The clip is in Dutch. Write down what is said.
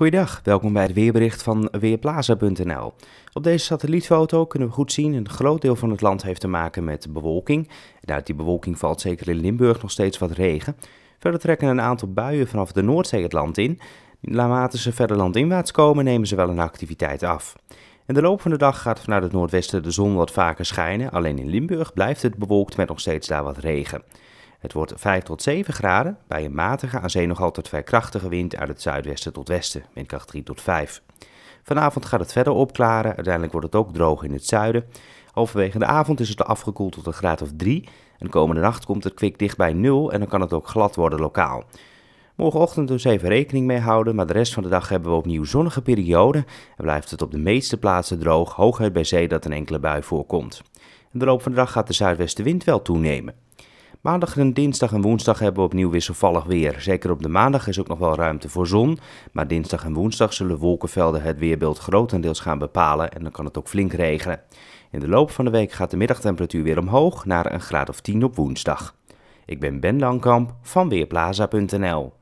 Goedendag, welkom bij het weerbericht van Weerplaza.nl. Op deze satellietfoto kunnen we goed zien een groot deel van het land heeft te maken met bewolking. En uit die bewolking valt zeker in Limburg nog steeds wat regen. Verder trekken een aantal buien vanaf de Noordzee het land in. Naarmate ze verder landinwaarts komen nemen ze wel een activiteit af. In de loop van de dag gaat vanuit het noordwesten de zon wat vaker schijnen. Alleen in Limburg blijft het bewolkt met nog steeds daar wat regen. Het wordt 5 tot 7 graden bij een matige, aan zee nog altijd vrij krachtige wind uit het zuidwesten tot westen, windkracht 3 tot 5. Vanavond gaat het verder opklaren, uiteindelijk wordt het ook droog in het zuiden. Overwegende de avond is het afgekoeld tot een graad of 3 en de komende nacht komt het kwik dicht bij 0 en dan kan het ook glad worden lokaal. Morgenochtend dus even rekening mee houden, maar de rest van de dag hebben we opnieuw zonnige periode en blijft het op de meeste plaatsen droog, hooguit bij zee dat een enkele bui voorkomt. In de loop van de dag gaat de zuidwestenwind wel toenemen. Maandag en dinsdag en woensdag hebben we opnieuw wisselvallig weer. Zeker op de maandag is ook nog wel ruimte voor zon. Maar dinsdag en woensdag zullen wolkenvelden het weerbeeld grotendeels gaan bepalen en dan kan het ook flink regenen. In de loop van de week gaat de middagtemperatuur weer omhoog naar een graad of 10 op woensdag. Ik ben Ben Langkamp van Weerplaza.nl.